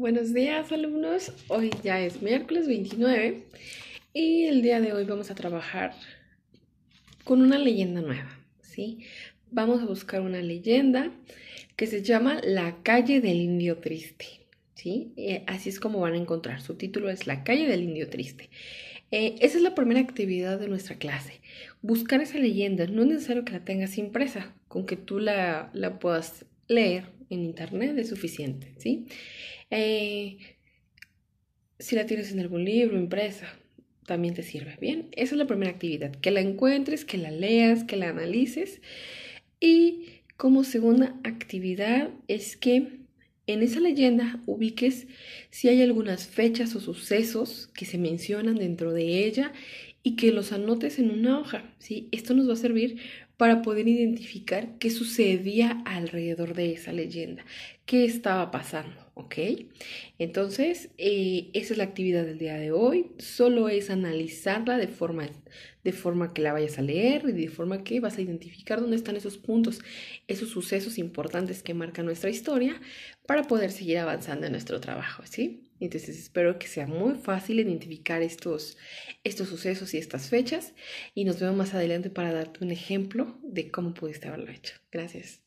Buenos días alumnos, hoy ya es miércoles 29 y el día de hoy vamos a trabajar con una leyenda nueva, ¿sí? Vamos a buscar una leyenda que se llama La calle del indio triste, ¿sí? así es como van a encontrar, su título es La calle del indio triste. Eh, esa es la primera actividad de nuestra clase, buscar esa leyenda, no es necesario que la tengas impresa, con que tú la, la puedas leer en internet es suficiente, ¿sí? Eh, si la tienes en algún libro, impresa, también te sirve, ¿bien? Esa es la primera actividad, que la encuentres, que la leas, que la analices. Y como segunda actividad es que en esa leyenda ubiques si hay algunas fechas o sucesos que se mencionan dentro de ella y que los anotes en una hoja. ¿sí? Esto nos va a servir para poder identificar qué sucedía alrededor de esa leyenda, qué estaba pasando, ¿ok? Entonces, eh, esa es la actividad del día de hoy, solo es analizarla de forma, de forma que la vayas a leer y de forma que vas a identificar dónde están esos puntos, esos sucesos importantes que marcan nuestra historia para poder seguir avanzando en nuestro trabajo, ¿sí? Entonces espero que sea muy fácil identificar estos, estos sucesos y estas fechas y nos vemos más adelante para darte un ejemplo de cómo pudiste haberlo hecho. Gracias.